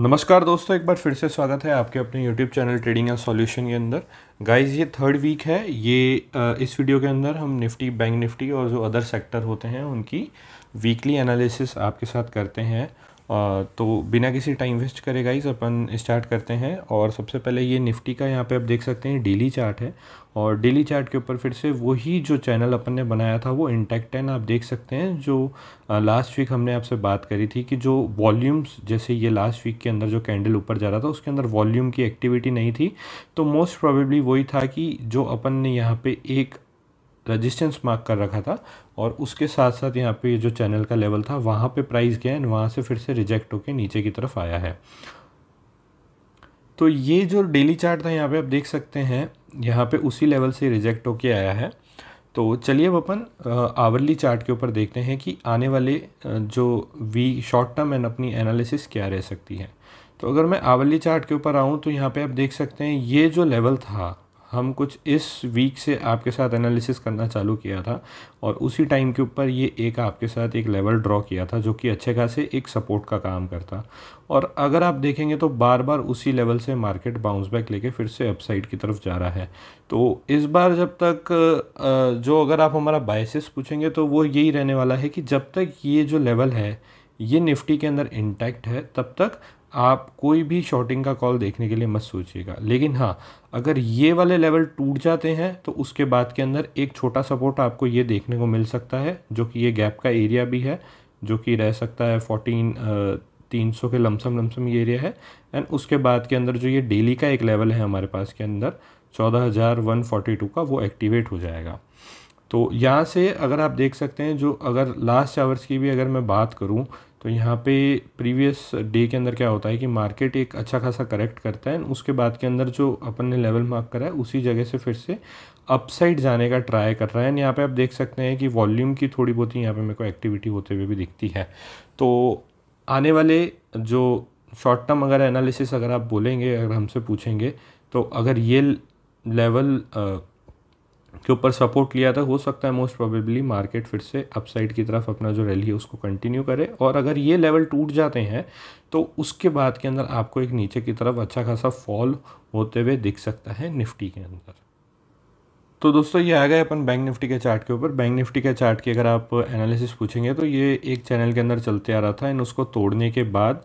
नमस्कार दोस्तों एक बार फिर से स्वागत है आपके अपने YouTube channel trading and solution के अंदर गाइस ये थर्ड वीक है ये इस वीडियो के अंदर हम निफ्टी बैंक निफ्टी और जो अदर सेक्टर होते हैं उनकी वीकली एनालिसिस आपके साथ करते हैं तो बिना किसी टाइम वेस्ट करे गाइस अपन स्टार्ट करते हैं और सबसे पहले ये निफ्टी का यहाँ पे आप देख सकते हैं डेली चार्ट है और डेली चार्ट के ऊपर फिर से वही जो चैनल अपन ने बनाया था वो इंटैक्ट है आप देख सकते हैं जो लास्ट वीक हमने आपसे बात करी थी कि जो वॉल्यूम्स जैसे ये लास्ट वीक के अंदर जो कैंडल ऊपर जा रहा था उसके अंदर वॉल्यूम की एक्टिविटी नहीं थी तो मोस्ट प्रॉबेबली वही था कि जो अपन ने यहाँ पे एक रजिस्टेंस मार्क कर रखा था और उसके साथ साथ यहाँ पे जो चैनल का लेवल था वहाँ पे प्राइस गया एंड वहाँ से फिर से रिजेक्ट होके नीचे की तरफ आया है तो ये जो डेली चार्ट था यहाँ पे आप देख सकते हैं यहाँ पे उसी लेवल से रिजेक्ट होके आया है तो चलिए अब अपन आवरली चार्ट के ऊपर देखते हैं कि आने वाले जो वी शॉर्ट टर्म एंड अपनी एनालिसिस क्या रह सकती है तो अगर मैं आवरली चार्ट के ऊपर आऊँ तो यहाँ पे आप देख सकते हैं ये जो लेवल था हम कुछ इस वीक से आपके साथ एनालिसिस करना चालू किया था और उसी टाइम के ऊपर ये एक आपके साथ एक लेवल ड्रॉ किया था जो कि अच्छे खासे एक सपोर्ट का काम करता और अगर आप देखेंगे तो बार बार उसी लेवल से मार्केट बाउंस बैक लेके फिर से अपसाइड की तरफ जा रहा है तो इस बार जब तक जो अगर आप हमारा बाइसिस पूछेंगे तो वो यही रहने वाला है कि जब तक ये जो लेवल है ये निफ्टी के अंदर इंटैक्ट है तब तक आप कोई भी शॉर्टिंग का कॉल देखने के लिए मत सोचिएगा लेकिन हाँ अगर ये वाले लेवल टूट जाते हैं तो उसके बाद के अंदर एक छोटा सपोर्ट आपको ये देखने को मिल सकता है जो कि ये गैप का एरिया भी है जो कि रह सकता है फोर्टीन तीन सौ के लमसम लमसम ये एरिया है एंड उसके बाद के अंदर जो ये डेली का एक लेवल है हमारे पास के अंदर चौदह हज़ार वन फोर्टी टू का वो एक्टिवेट हो जाएगा तो यहाँ से अगर आप देख सकते हैं जो अगर लास्ट आवर्स की भी अगर मैं बात करूँ तो यहाँ पे प्रीवियस डे के अंदर क्या होता है कि मार्केट एक अच्छा खासा करेक्ट करता है उसके बाद के अंदर जो अपन ने लेवल मार्क करा है उसी जगह से फिर से अपसाइड जाने का ट्राई कर रहा है एंड यहाँ पे आप देख सकते हैं कि वॉल्यूम की थोड़ी बहुत ही यहाँ पे मेरे को एक्टिविटी होते हुए भी दिखती है तो आने वाले जो शॉर्ट टर्म अगर एनालिसिस अगर आप बोलेंगे अगर हमसे पूछेंगे तो अगर ये लेवल के ऊपर सपोर्ट लिया था हो सकता है मोस्ट प्रोबेबली मार्केट फिर से अपसाइड की तरफ अपना जो रैली है उसको कंटिन्यू करे और अगर ये लेवल टूट जाते हैं तो उसके बाद के अंदर आपको एक नीचे की तरफ अच्छा खासा फॉल होते हुए दिख सकता है निफ्टी के अंदर तो दोस्तों ये आ गए अपन बैंक निफ्टी के चार्ट के ऊपर बैंक निफ्टी के चार्ट की अगर आप एनालिसिस पूछेंगे तो ये एक चैनल के अंदर चलते आ रहा था एंड उसको तोड़ने के बाद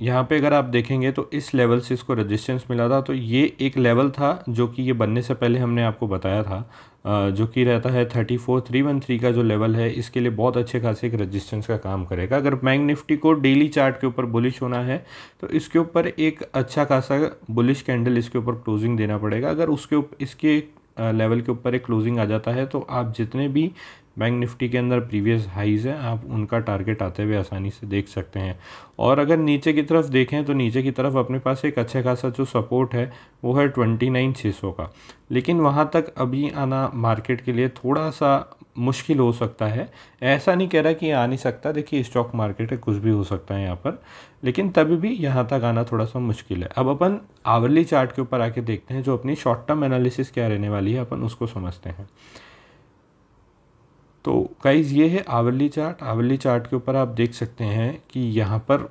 यहाँ पे अगर आप देखेंगे तो इस लेवल से इसको रेजिस्टेंस मिला था तो ये एक लेवल था जो कि ये बनने से पहले हमने आपको बताया था जो कि रहता है thirty four three one three का जो लेवल है इसके लिए बहुत अच्छे खासे एक रेजिस्टेंस का काम करेगा अगर बैंक निफ्टी को डेली चार्ट के ऊपर बुलिश होना है तो इसके ऊपर एक अच्छा खासा बुलिश कैंडल इसके ऊपर क्लोजिंग देना पड़ेगा अगर उसके ऊपर इसके लेवल के ऊपर एक क्लोजिंग आ जाता है तो आप जितने भी बैंक निफ्टी के अंदर प्रीवियस हाईज़ हैं आप उनका टारगेट आते हुए आसानी से देख सकते हैं और अगर नीचे की तरफ देखें तो नीचे की तरफ अपने पास एक अच्छा खासा जो सपोर्ट है वो है ट्वेंटी नाइन छः सौ का लेकिन वहाँ तक अभी आना मार्केट के लिए थोड़ा सा मुश्किल हो सकता है ऐसा नहीं कह रहा कि आ नहीं सकता देखिए स्टॉक मार्केट है कुछ भी हो सकता है यहाँ पर लेकिन तभी भी यहाँ तक आना थोड़ा सा मुश्किल है अब अपन आवरली चार्ट के ऊपर आके देखते हैं जो अपनी शॉर्ट टर्म एनालिसिस क्या रहने वाली है अपन उसको समझते हैं तो गाइज ये है आवली चार्ट आवली चार्ट के ऊपर आप देख सकते हैं कि यहाँ पर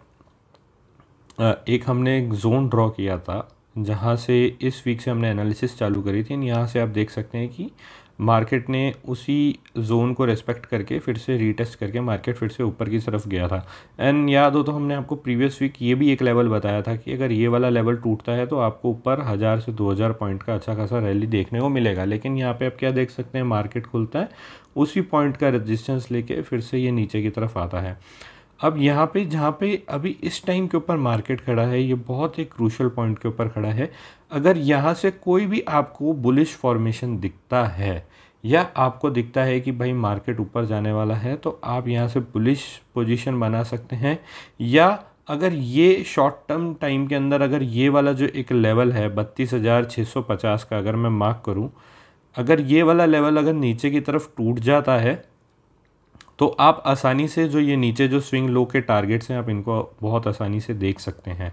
एक हमने एक जोन ड्रॉ किया था जहाँ से इस वीक से हमने एनालिसिस चालू करी थी यहाँ से आप देख सकते हैं कि मार्केट ने उसी जोन को रेस्पेक्ट करके फिर से रीटेस्ट करके मार्केट फिर से ऊपर की तरफ गया था एंड याद हो तो हमने आपको प्रीवियस वीक ये भी एक लेवल बताया था कि अगर ये वाला लेवल टूटता है तो आपको ऊपर हज़ार से दो हज़ार पॉइंट का अच्छा खासा रैली देखने को मिलेगा लेकिन यहाँ पे आप क्या देख सकते हैं मार्केट खुलता है उसी पॉइंट का रजिस्टेंस लेके फिर से ये नीचे की तरफ आता है अब यहाँ पे जहाँ पे अभी इस टाइम के ऊपर मार्केट खड़ा है ये बहुत एक क्रूशल पॉइंट के ऊपर खड़ा है अगर यहाँ से कोई भी आपको बुलिश फॉर्मेशन दिखता है या आपको दिखता है कि भाई मार्केट ऊपर जाने वाला है तो आप यहाँ से बुलिश पोजीशन बना सकते हैं या अगर ये शॉर्ट टर्म टाइम के अंदर अगर ये वाला जो एक लेवल है बत्तीस हज़ार छः सौ पचास का अगर मैं मार्क करूँ अगर ये वाला लेवल अगर नीचे की तरफ टूट जाता है तो आप आसानी से जो ये नीचे जो स्विंग लो के टारगेट्स हैं आप इनको बहुत आसानी से देख सकते हैं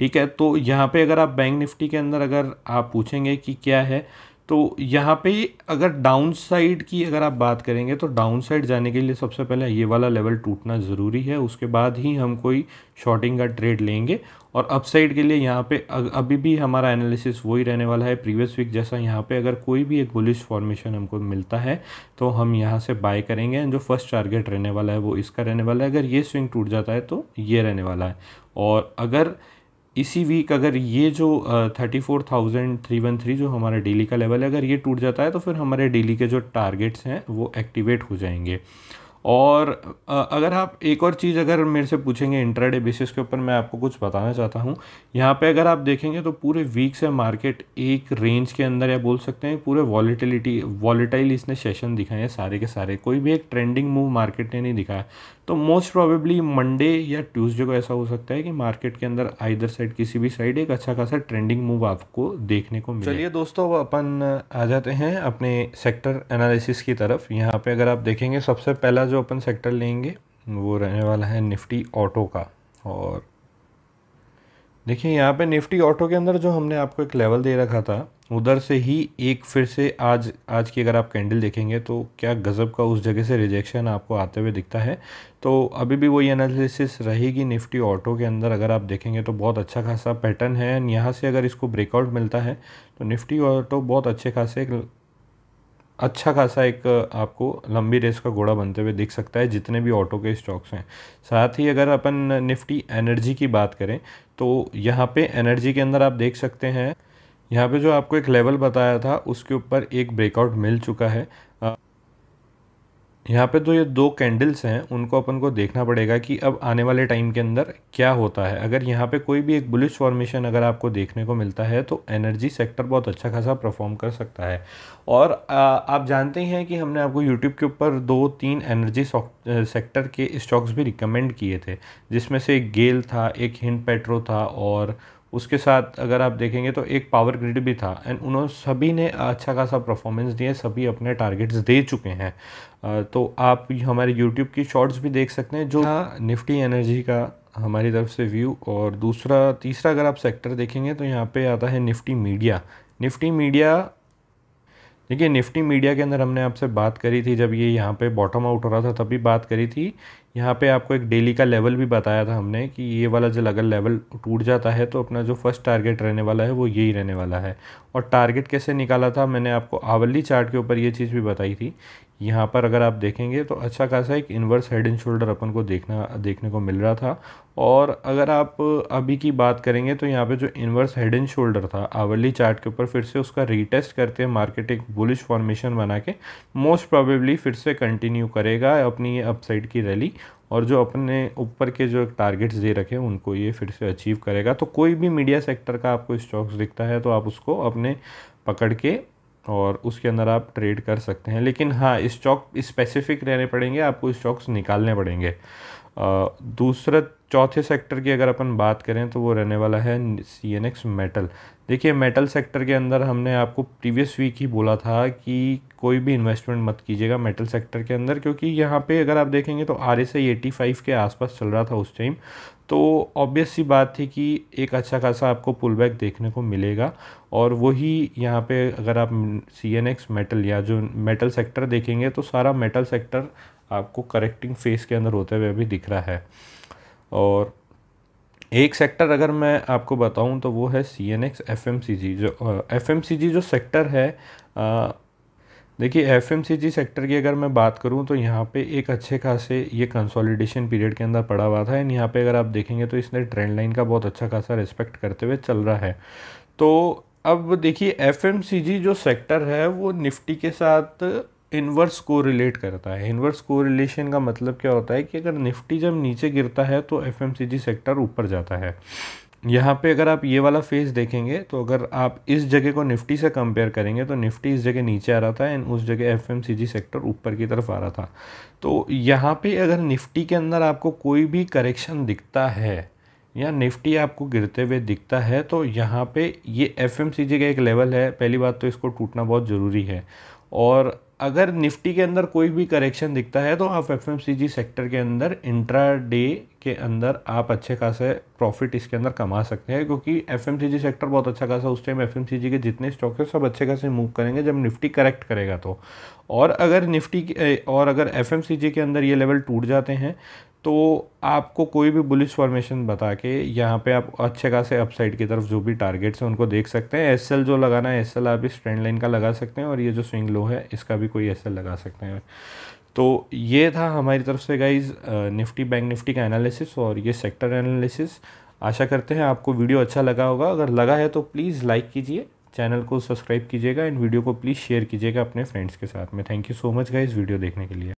ठीक है तो यहाँ पे अगर आप बैंक निफ्टी के अंदर अगर आप पूछेंगे कि क्या है तो यहाँ पे अगर डाउन साइड की अगर आप बात करेंगे तो डाउन साइड जाने के लिए सबसे पहले ये वाला लेवल टूटना ज़रूरी है उसके बाद ही हम कोई शॉर्टिंग का ट्रेड लेंगे और अप साइड के लिए यहाँ पे अभी भी हमारा एनालिसिस वही रहने वाला है प्रीवियस वीक जैसा यहाँ पे अगर कोई भी एक बुलिश फॉर्मेशन हमको मिलता है तो हम यहाँ से बाय करेंगे एंड जो फर्स्ट टारगेट रहने वाला है वो इसका रहने वाला है अगर ये स्विंग टूट जाता है तो ये रहने वाला है और अगर इसी वीक अगर ये जो thirty four thousand three one three जो हमारा डेली का लेवल है अगर ये टूट जाता है तो फिर हमारे डेली के जो टारगेट्स हैं वो एक्टिवेट हो जाएंगे और अगर आप एक और चीज़ अगर मेरे से पूछेंगे इंट्राडे बेसिस के ऊपर मैं आपको कुछ बताना चाहता हूँ यहाँ पे अगर आप देखेंगे तो पूरे वीक से मार्केट एक रेंज के अंदर या बोल सकते हैं पूरे वॉलीटिलिटी वॉलीटाइल इसने सेशन दिखाए हैं सारे के सारे कोई भी एक ट्रेंडिंग मूव मार्केट ने नहीं दिखाया तो मोस्ट प्रोबेबली मंडे या ट्यूसडे को ऐसा हो सकता है कि मार्केट के अंदर आइदर साइड किसी भी साइड एक अच्छा खासा ट्रेंडिंग मूव आपको देखने को मिले चलिए दोस्तों अब अपन आ जाते हैं अपने सेक्टर एनालिसिस की तरफ यहाँ पे अगर आप देखेंगे सबसे पहला जो अपन सेक्टर लेंगे वो रहने वाला है निफ्टी ऑटो का और देखिए यहाँ पे निफ्टी ऑटो के अंदर जो हमने आपको एक लेवल दे रखा था उधर से ही एक फिर से आज आज की अगर आप कैंडल देखेंगे तो क्या गज़ब का उस जगह से रिजेक्शन आपको आते हुए दिखता है तो अभी भी वही एनालिसिस रहेगी निफ्टी ऑटो के अंदर अगर आप देखेंगे तो बहुत अच्छा खासा पैटर्न है एंड यहाँ से अगर इसको ब्रेकआउट मिलता है तो निफ्टी ऑटो बहुत अच्छे खासे अच्छा खासा एक आपको लंबी रेस का घोड़ा बनते हुए दिख सकता है जितने भी ऑटो के स्टॉक्स हैं साथ ही अगर अपन निफ्टी एनर्जी की बात करें तो यहाँ पे एनर्जी के अंदर आप देख सकते हैं यहाँ पे जो आपको एक लेवल बताया था उसके ऊपर एक ब्रेकआउट मिल चुका है यहाँ पे तो ये दो कैंडल्स हैं उनको अपन को देखना पड़ेगा कि अब आने वाले टाइम के अंदर क्या होता है अगर यहाँ पे कोई भी एक बुलिश फॉर्मेशन अगर आपको देखने को मिलता है तो एनर्जी सेक्टर बहुत अच्छा खासा परफॉर्म कर सकता है और आप जानते हैं कि हमने आपको यूट्यूब के ऊपर दो तीन एनर्जी सेक्टर के स्टॉक्स भी रिकमेंड किए थे जिसमें से एक गेल था एक हिंड पेट्रो था और उसके साथ अगर आप देखेंगे तो एक पावर ग्रिड भी था एंड उन्होंने सभी ने अच्छा खासा परफॉर्मेंस दिए सभी अपने टारगेट्स दे चुके हैं तो आप हमारे यूट्यूब की शॉर्ट्स भी देख सकते हैं जो निफ्टी हाँ। एनर्जी का हमारी तरफ से व्यू और दूसरा तीसरा अगर आप सेक्टर देखेंगे तो यहाँ पे आता है निफ्टी मीडिया निफ्टी मीडिया देखिए निफ्टी मीडिया के अंदर हमने आपसे बात करी थी जब ये यहाँ पे बॉटम आउट हो रहा था तभी बात करी थी यहाँ पे आपको एक डेली का लेवल भी बताया था हमने कि ये वाला जब अगर लेवल टूट जाता है तो अपना जो फर्स्ट टारगेट रहने वाला है वो यही रहने वाला है और टारगेट कैसे निकाला था मैंने आपको आवली चार्ट के ऊपर ये चीज़ भी बताई थी यहाँ पर अगर आप देखेंगे तो अच्छा खासा एक इन्वर्स हेड एंड शोल्डर अपन को देखना देखने को मिल रहा था और अगर आप अभी की बात करेंगे तो यहाँ पे जो इन्वर्स हेड एंड शोल्डर था आवर्ली चार्ट के ऊपर फिर से उसका रीटेस्ट करते हैं मार्केट एक बुलिश फॉर्मेशन बना के मोस्ट प्रोबेबली फिर से कंटिन्यू करेगा अपनी ये अपसाइड की रैली और जो अपने ऊपर के जो टारगेट्स दे रखे हैं उनको ये फिर से अचीव करेगा तो कोई भी मीडिया सेक्टर का आपको स्टॉक्स दिखता है तो आप उसको अपने पकड़ के और उसके अंदर आप ट्रेड कर सकते हैं लेकिन हाँ स्टॉक स्पेसिफिक रहने पड़ेंगे आपको स्टॉक्स निकालने पड़ेंगे दूसरा चौथे सेक्टर की अगर अपन बात करें तो वो रहने वाला है सी एन एक्स मेटल देखिए मेटल सेक्टर के अंदर हमने आपको प्रीवियस वीक ही बोला था कि कोई भी इन्वेस्टमेंट मत कीजिएगा मेटल सेक्टर के अंदर क्योंकि यहाँ पे अगर आप देखेंगे तो R S I eighty five के आसपास चल रहा था उस टाइम तो ऑब्वियस सी बात थी कि एक अच्छा खासा आपको पुल बैक देखने को मिलेगा और वही यहाँ पे अगर आप सी एन एक्स मेटल या जो मेटल सेक्टर देखेंगे तो सारा मेटल सेक्टर आपको करेक्टिंग फेस के अंदर होते हुए भी दिख रहा है और एक सेक्टर अगर मैं आपको बताऊं तो वो है C N X F M C G जो एफ एम सी जी जो सेक्टर है देखिए F M C G sector की अगर मैं बात करूं तो यहाँ पे एक अच्छे खासे ये कंसोलिडेशन पीरियड के अंदर पड़ा हुआ था एंड यहाँ पे अगर आप देखेंगे तो इसने ट्रेंड लाइन का बहुत अच्छा खासा रिस्पेक्ट करते हुए चल रहा है तो अब देखिए एफ जो सेक्टर है वो निफ्टी के साथ इन्वर्स को रिलेट करता है इन्वर्स को रिलेशन का मतलब क्या होता है कि अगर निफ्टी जब नीचे गिरता है तो एफ सेक्टर ऊपर जाता है यहाँ पे अगर आप ये वाला फेस देखेंगे तो अगर आप इस जगह को निफ्टी से कंपेयर करेंगे तो निफ्टी इस जगह नीचे आ रहा था एंड उस जगह एफ सेक्टर ऊपर की तरफ आ रहा था तो यहाँ पे अगर निफ्टी के अंदर आपको कोई भी करेक्शन दिखता है या निफ्टी आपको गिरते हुए दिखता है तो यहाँ पे ये एफ का एक लेवल है पहली बात तो इसको टूटना बहुत ज़रूरी है और अगर निफ्टी के अंदर कोई भी करेक्शन दिखता है तो आप एफ सेक्टर के अंदर इंट्रा डे के अंदर आप अच्छे खासे प्रॉफिट इसके अंदर कमा सकते हैं क्योंकि एफ सेक्टर बहुत अच्छा खासा उस टाइम एफ के जितने स्टॉक है सब अच्छे खासे मूव करेंगे जब निफ्टी करेक्ट करेगा तो और अगर निफ्टी और अगर एफ के अंदर ये लेवल टूट जाते हैं तो आपको कोई भी बुलिश फॉर्मेशन बता के यहाँ पे आप अच्छे खासे अपसाइड की तरफ जो भी टारगेट्स हैं उनको देख सकते हैं एस जो लगाना है एस आप इस ट्रेंड लाइन का लगा सकते हैं और ये जो स्विंग लो है इसका भी कोई एस लगा सकते हैं तो ये था हमारी तरफ से गाइज निफ्टी बैंक निफ्टी का एनालिसिस और ये सेक्टर एनालिसिस आशा करते हैं आपको वीडियो अच्छा लगा होगा अगर लगा है तो प्लीज़ लाइक कीजिए चैनल को सब्सक्राइब कीजिएगा एंड वीडियो को प्लीज़ शेयर कीजिएगा अपने फ्रेंड्स के साथ में thank you so much guys video देखने के लिए